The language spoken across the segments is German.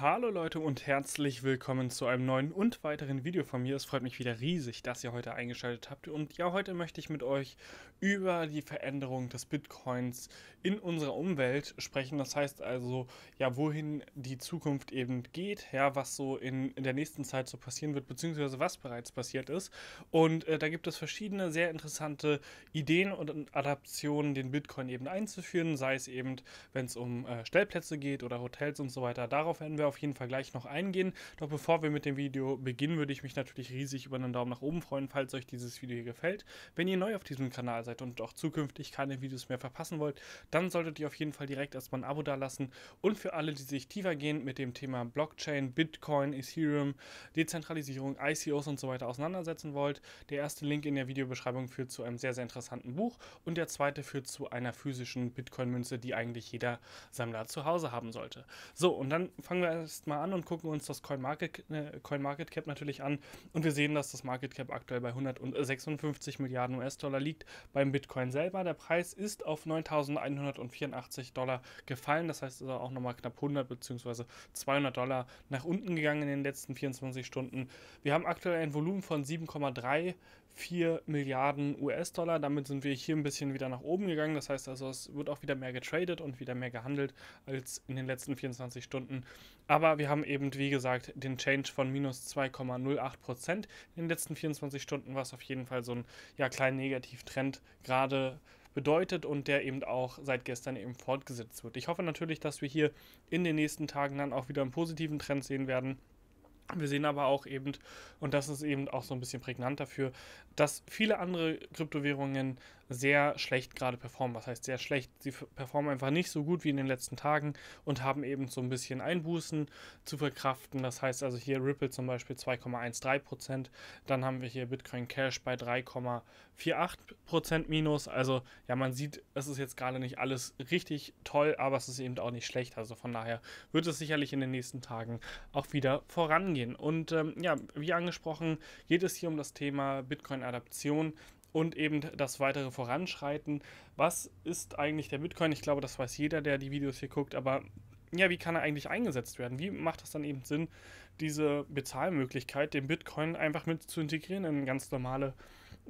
Hallo Leute und herzlich willkommen zu einem neuen und weiteren Video von mir. Es freut mich wieder riesig, dass ihr heute eingeschaltet habt. Und ja, heute möchte ich mit euch über die Veränderung des Bitcoins in unserer Umwelt sprechen. Das heißt also, ja, wohin die Zukunft eben geht, ja, was so in, in der nächsten Zeit so passieren wird, beziehungsweise was bereits passiert ist. Und äh, da gibt es verschiedene sehr interessante Ideen und Adaptionen, den Bitcoin eben einzuführen, sei es eben, wenn es um äh, Stellplätze geht oder Hotels und so weiter. Darauf werden wir auf jeden Fall gleich noch eingehen. Doch bevor wir mit dem Video beginnen, würde ich mich natürlich riesig über einen Daumen nach oben freuen, falls euch dieses Video hier gefällt. Wenn ihr neu auf diesem Kanal seid und auch zukünftig keine Videos mehr verpassen wollt, dann solltet ihr auf jeden Fall direkt erstmal ein Abo dalassen. Und für alle, die sich tiefer gehen mit dem Thema Blockchain, Bitcoin, Ethereum, Dezentralisierung, ICOs und so weiter auseinandersetzen wollt, der erste Link in der Videobeschreibung führt zu einem sehr, sehr interessanten Buch und der zweite führt zu einer physischen Bitcoin-Münze, die eigentlich jeder Sammler zu Hause haben sollte. So, und dann fangen wir erstmal an und gucken uns das äh, Coin Market, Cap natürlich an. Und wir sehen, dass das Market Cap aktuell bei 156 Milliarden US-Dollar liegt. Beim Bitcoin selber, der Preis ist auf 9.184 Dollar gefallen. Das heißt also auch nochmal knapp 100 bzw. 200 Dollar nach unten gegangen in den letzten 24 Stunden. Wir haben aktuell ein Volumen von 7,3 Milliarden. 4 Milliarden US-Dollar. Damit sind wir hier ein bisschen wieder nach oben gegangen. Das heißt also, es wird auch wieder mehr getradet und wieder mehr gehandelt als in den letzten 24 Stunden. Aber wir haben eben, wie gesagt, den Change von minus 2,08 Prozent in den letzten 24 Stunden, was auf jeden Fall so einen ja, kleinen Negativtrend gerade bedeutet und der eben auch seit gestern eben fortgesetzt wird. Ich hoffe natürlich, dass wir hier in den nächsten Tagen dann auch wieder einen positiven Trend sehen werden. Wir sehen aber auch eben, und das ist eben auch so ein bisschen prägnant dafür, dass viele andere Kryptowährungen sehr schlecht gerade performen. Was heißt sehr schlecht? Sie performen einfach nicht so gut wie in den letzten Tagen und haben eben so ein bisschen Einbußen zu verkraften. Das heißt also hier Ripple zum Beispiel 2,13 Prozent. Dann haben wir hier Bitcoin Cash bei 3,48 Prozent minus. Also ja, man sieht, es ist jetzt gerade nicht alles richtig toll, aber es ist eben auch nicht schlecht. Also von daher wird es sicherlich in den nächsten Tagen auch wieder vorangehen. Und ähm, ja, wie angesprochen, geht es hier um das Thema Bitcoin-Adaption und eben das weitere Voranschreiten. Was ist eigentlich der Bitcoin? Ich glaube, das weiß jeder, der die Videos hier guckt, aber ja, wie kann er eigentlich eingesetzt werden? Wie macht es dann eben Sinn, diese Bezahlmöglichkeit, den Bitcoin einfach mit zu integrieren in ganz normale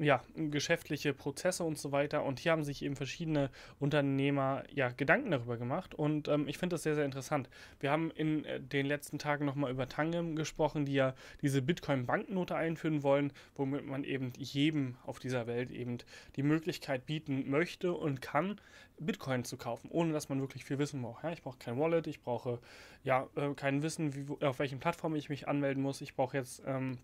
ja, geschäftliche Prozesse und so weiter. Und hier haben sich eben verschiedene Unternehmer ja Gedanken darüber gemacht. Und ähm, ich finde das sehr, sehr interessant. Wir haben in äh, den letzten Tagen nochmal über Tangem gesprochen, die ja diese Bitcoin-Banknote einführen wollen, womit man eben jedem auf dieser Welt eben die Möglichkeit bieten möchte und kann, Bitcoin zu kaufen, ohne dass man wirklich viel wissen braucht. Ja, ich brauche kein Wallet, ich brauche ja äh, kein Wissen, wie, auf welchen Plattformen ich mich anmelden muss. Ich brauche jetzt ähm,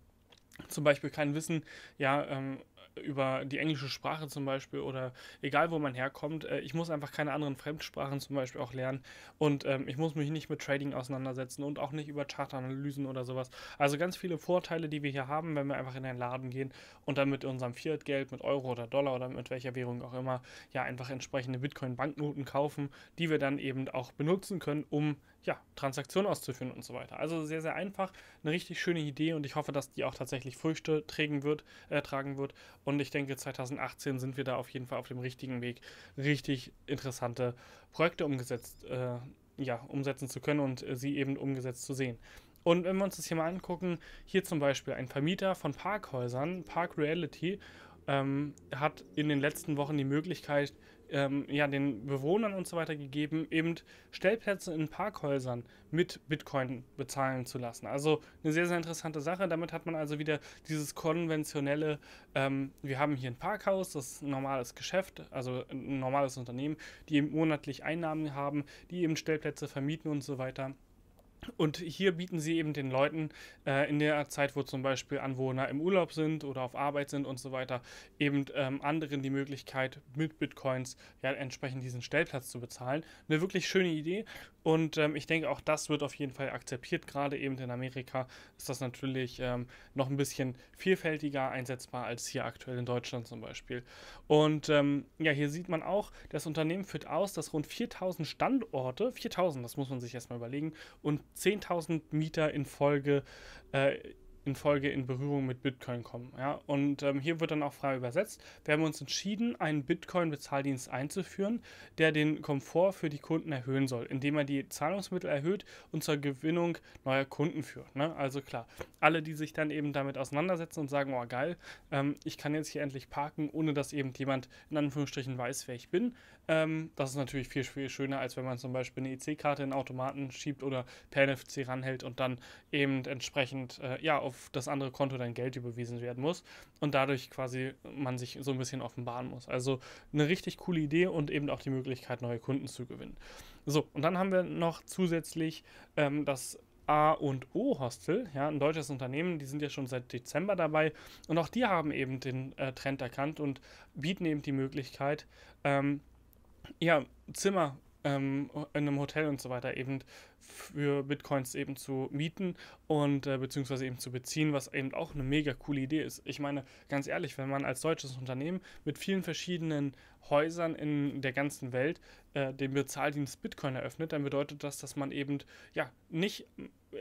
zum Beispiel kein Wissen, ja, ähm, über die englische Sprache zum Beispiel oder egal wo man herkommt. Äh, ich muss einfach keine anderen Fremdsprachen zum Beispiel auch lernen und ähm, ich muss mich nicht mit Trading auseinandersetzen und auch nicht über Chartanalysen oder sowas. Also ganz viele Vorteile, die wir hier haben, wenn wir einfach in einen Laden gehen und dann mit unserem Fiat-Geld, mit Euro oder Dollar oder mit welcher Währung auch immer, ja einfach entsprechende Bitcoin-Banknoten kaufen, die wir dann eben auch benutzen können, um ja, Transaktionen auszuführen und so weiter. Also sehr, sehr einfach, eine richtig schöne Idee und ich hoffe, dass die auch tatsächlich Früchte trägen wird, äh, tragen wird und ich denke, 2018 sind wir da auf jeden Fall auf dem richtigen Weg, richtig interessante Projekte umgesetzt, äh, ja, umsetzen zu können und äh, sie eben umgesetzt zu sehen. Und wenn wir uns das hier mal angucken, hier zum Beispiel ein Vermieter von Parkhäusern, Park Reality, ähm, hat in den letzten Wochen die Möglichkeit, ähm, ja, den Bewohnern und so weiter gegeben, eben Stellplätze in Parkhäusern mit Bitcoin bezahlen zu lassen. Also eine sehr, sehr interessante Sache. Damit hat man also wieder dieses konventionelle, ähm, wir haben hier ein Parkhaus, das ist ein normales Geschäft, also ein normales Unternehmen, die eben monatlich Einnahmen haben, die eben Stellplätze vermieten und so weiter. Und hier bieten sie eben den Leuten äh, in der Zeit, wo zum Beispiel Anwohner im Urlaub sind oder auf Arbeit sind und so weiter, eben ähm, anderen die Möglichkeit, mit Bitcoins ja entsprechend diesen Stellplatz zu bezahlen. Eine wirklich schöne Idee und ähm, ich denke, auch das wird auf jeden Fall akzeptiert. Gerade eben in Amerika ist das natürlich ähm, noch ein bisschen vielfältiger einsetzbar als hier aktuell in Deutschland zum Beispiel. Und ähm, ja, hier sieht man auch, das Unternehmen führt aus, dass rund 4000 Standorte, 4000, das muss man sich erstmal überlegen, und 10.000 Mieter in Folge äh, in Folge in Berührung mit Bitcoin kommen. Ja? Und ähm, hier wird dann auch frei übersetzt. Wir haben uns entschieden, einen Bitcoin-Bezahldienst einzuführen, der den Komfort für die Kunden erhöhen soll, indem er die Zahlungsmittel erhöht und zur Gewinnung neuer Kunden führt. Ne? Also klar, alle, die sich dann eben damit auseinandersetzen und sagen, oh geil, ähm, ich kann jetzt hier endlich parken, ohne dass eben jemand in Anführungsstrichen weiß, wer ich bin. Ähm, das ist natürlich viel, viel schöner, als wenn man zum Beispiel eine EC-Karte in Automaten schiebt oder per NFC ranhält und dann eben entsprechend äh, ja, auf auf das andere Konto dann Geld überwiesen werden muss und dadurch quasi man sich so ein bisschen offenbaren muss. Also eine richtig coole Idee und eben auch die Möglichkeit, neue Kunden zu gewinnen. So, und dann haben wir noch zusätzlich ähm, das A und O Hostel, ja, ein deutsches Unternehmen, die sind ja schon seit Dezember dabei und auch die haben eben den äh, Trend erkannt und bieten eben die Möglichkeit, ähm, ja, Zimmer ähm, in einem Hotel und so weiter eben für Bitcoins eben zu mieten und äh, beziehungsweise eben zu beziehen, was eben auch eine mega coole Idee ist. Ich meine, ganz ehrlich, wenn man als deutsches Unternehmen mit vielen verschiedenen Häusern in der ganzen Welt äh, den Bezahldienst Bitcoin eröffnet, dann bedeutet das, dass man eben ja nicht,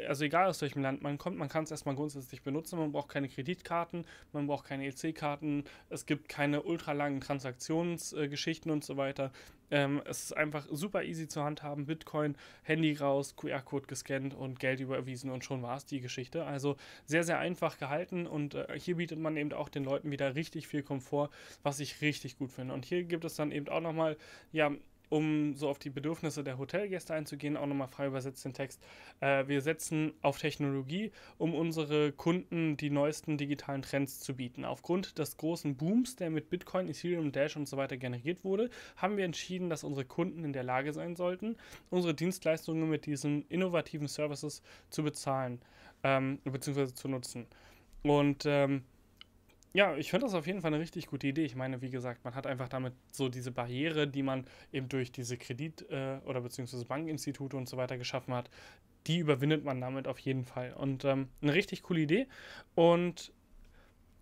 also egal aus welchem Land man kommt, man kann es erstmal grundsätzlich benutzen, man braucht keine Kreditkarten, man braucht keine EC-Karten, es gibt keine ultralangen Transaktionsgeschichten äh, und so weiter. Ähm, es ist einfach super easy zu handhaben, Bitcoin, Handy raus, QR-Code gescannt und Geld überwiesen und schon war es die Geschichte. Also sehr, sehr einfach gehalten und äh, hier bietet man eben auch den Leuten wieder richtig viel Komfort, was ich richtig gut finde. Und hier gibt es dann eben auch nochmal, ja, um so auf die Bedürfnisse der Hotelgäste einzugehen, auch nochmal frei übersetzt den Text. Äh, wir setzen auf Technologie, um unsere Kunden die neuesten digitalen Trends zu bieten. Aufgrund des großen Booms, der mit Bitcoin, Ethereum, Dash und so weiter generiert wurde, haben wir entschieden, dass unsere Kunden in der Lage sein sollten, unsere Dienstleistungen mit diesen innovativen Services zu bezahlen ähm, bzw. zu nutzen. Und ähm, ja, ich finde das auf jeden Fall eine richtig gute Idee. Ich meine, wie gesagt, man hat einfach damit so diese Barriere, die man eben durch diese Kredit- äh, oder beziehungsweise Bankinstitute und so weiter geschaffen hat, die überwindet man damit auf jeden Fall. Und ähm, eine richtig coole Idee. Und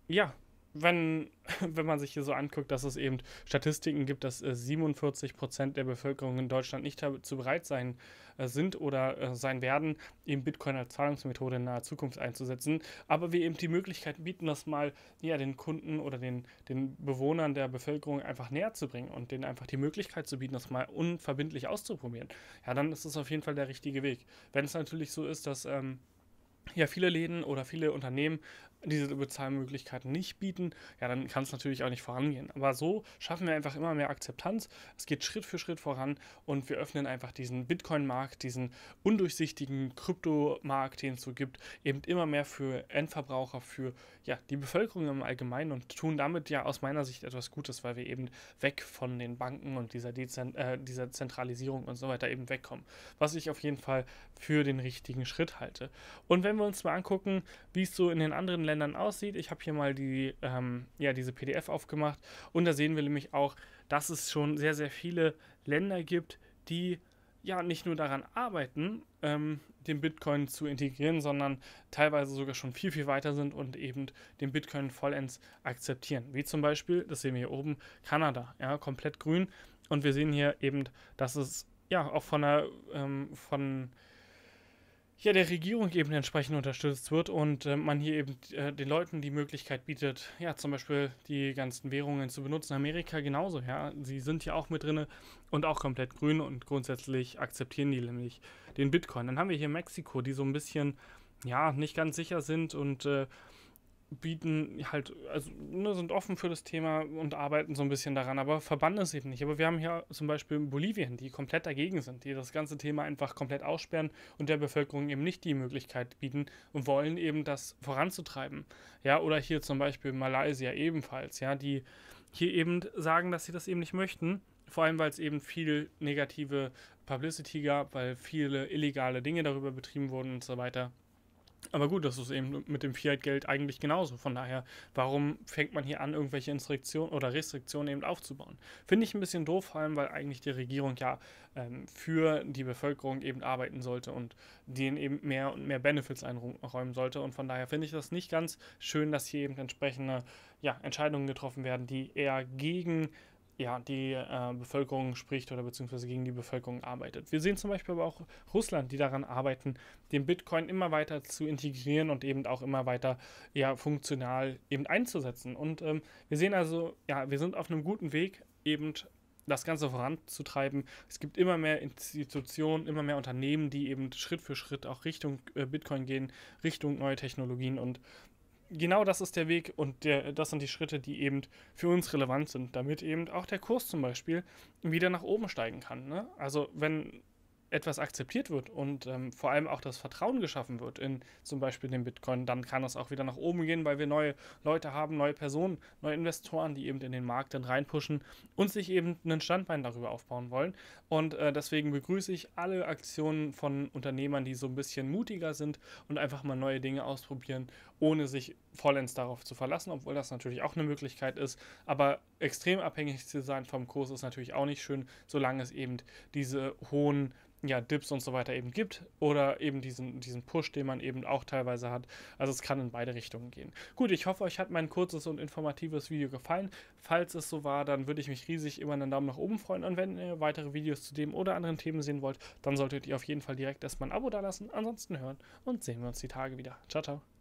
ja, wenn, wenn man sich hier so anguckt, dass es eben Statistiken gibt, dass 47 äh, Prozent der Bevölkerung in Deutschland nicht dazu bereit sein äh, sind oder äh, sein werden, eben Bitcoin als Zahlungsmethode in naher Zukunft einzusetzen. Aber wir eben die Möglichkeit bieten, das mal ja, den Kunden oder den, den Bewohnern der Bevölkerung einfach näher zu bringen und denen einfach die Möglichkeit zu bieten, das mal unverbindlich auszuprobieren. Ja, dann ist das auf jeden Fall der richtige Weg. Wenn es natürlich so ist, dass. Ähm, ja viele Läden oder viele Unternehmen diese Bezahlmöglichkeiten nicht bieten, ja, dann kann es natürlich auch nicht vorangehen. Aber so schaffen wir einfach immer mehr Akzeptanz. Es geht Schritt für Schritt voran und wir öffnen einfach diesen Bitcoin-Markt, diesen undurchsichtigen Kryptomarkt, den es so gibt, eben immer mehr für Endverbraucher, für ja, die Bevölkerung im Allgemeinen und tun damit ja aus meiner Sicht etwas Gutes, weil wir eben weg von den Banken und dieser, Dezen äh, dieser Zentralisierung und so weiter eben wegkommen. Was ich auf jeden Fall für den richtigen Schritt halte. Und wenn wir uns mal angucken, wie es so in den anderen Ländern Ländern aussieht. Ich habe hier mal die, ähm, ja, diese PDF aufgemacht und da sehen wir nämlich auch, dass es schon sehr, sehr viele Länder gibt, die ja nicht nur daran arbeiten, ähm, den Bitcoin zu integrieren, sondern teilweise sogar schon viel, viel weiter sind und eben den Bitcoin vollends akzeptieren. Wie zum Beispiel, das sehen wir hier oben, Kanada, ja, komplett grün. Und wir sehen hier eben, dass es ja auch von der, ähm, von ja, der Regierung eben entsprechend unterstützt wird und äh, man hier eben äh, den Leuten die Möglichkeit bietet, ja, zum Beispiel die ganzen Währungen zu benutzen. Amerika genauso, ja. Sie sind ja auch mit drin und auch komplett grün und grundsätzlich akzeptieren die nämlich den Bitcoin. Dann haben wir hier Mexiko, die so ein bisschen, ja, nicht ganz sicher sind und äh, bieten halt, also ne, sind offen für das Thema und arbeiten so ein bisschen daran, aber verbannen es eben nicht. Aber wir haben hier zum Beispiel Bolivien, die komplett dagegen sind, die das ganze Thema einfach komplett aussperren und der Bevölkerung eben nicht die Möglichkeit bieten und wollen eben das voranzutreiben. Ja, oder hier zum Beispiel Malaysia ebenfalls, ja, die hier eben sagen, dass sie das eben nicht möchten. Vor allem, weil es eben viel negative Publicity gab, weil viele illegale Dinge darüber betrieben wurden und so weiter. Aber gut, das ist eben mit dem Fiat-Geld eigentlich genauso. Von daher, warum fängt man hier an, irgendwelche Instruktionen oder Restriktionen eben aufzubauen? Finde ich ein bisschen doof, vor allem, weil eigentlich die Regierung ja ähm, für die Bevölkerung eben arbeiten sollte und denen eben mehr und mehr Benefits einräumen sollte. Und von daher finde ich das nicht ganz schön, dass hier eben entsprechende ja, Entscheidungen getroffen werden, die eher gegen äh, ja, die äh, Bevölkerung spricht oder beziehungsweise gegen die Bevölkerung arbeitet. Wir sehen zum Beispiel aber auch Russland, die daran arbeiten, den Bitcoin immer weiter zu integrieren und eben auch immer weiter ja, funktional eben einzusetzen. Und ähm, wir sehen also, ja, wir sind auf einem guten Weg, eben das Ganze voranzutreiben. Es gibt immer mehr Institutionen, immer mehr Unternehmen, die eben Schritt für Schritt auch Richtung äh, Bitcoin gehen, Richtung neue Technologien und genau das ist der Weg und der, das sind die Schritte, die eben für uns relevant sind, damit eben auch der Kurs zum Beispiel wieder nach oben steigen kann. Ne? Also wenn etwas akzeptiert wird und ähm, vor allem auch das Vertrauen geschaffen wird in zum Beispiel den Bitcoin, dann kann das auch wieder nach oben gehen, weil wir neue Leute haben, neue Personen, neue Investoren, die eben in den Markt dann reinpushen und sich eben einen Standbein darüber aufbauen wollen. Und äh, deswegen begrüße ich alle Aktionen von Unternehmern, die so ein bisschen mutiger sind und einfach mal neue Dinge ausprobieren, ohne sich vollends darauf zu verlassen, obwohl das natürlich auch eine Möglichkeit ist. Aber extrem abhängig zu sein vom Kurs ist natürlich auch nicht schön, solange es eben diese hohen ja, Dips und so weiter eben gibt oder eben diesen, diesen Push, den man eben auch teilweise hat. Also es kann in beide Richtungen gehen. Gut, ich hoffe, euch hat mein kurzes und informatives Video gefallen. Falls es so war, dann würde ich mich riesig immer einen Daumen nach oben freuen und wenn ihr weitere Videos zu dem oder anderen Themen sehen wollt, dann solltet ihr auf jeden Fall direkt erstmal ein Abo dalassen. Ansonsten hören und sehen wir uns die Tage wieder. Ciao, ciao.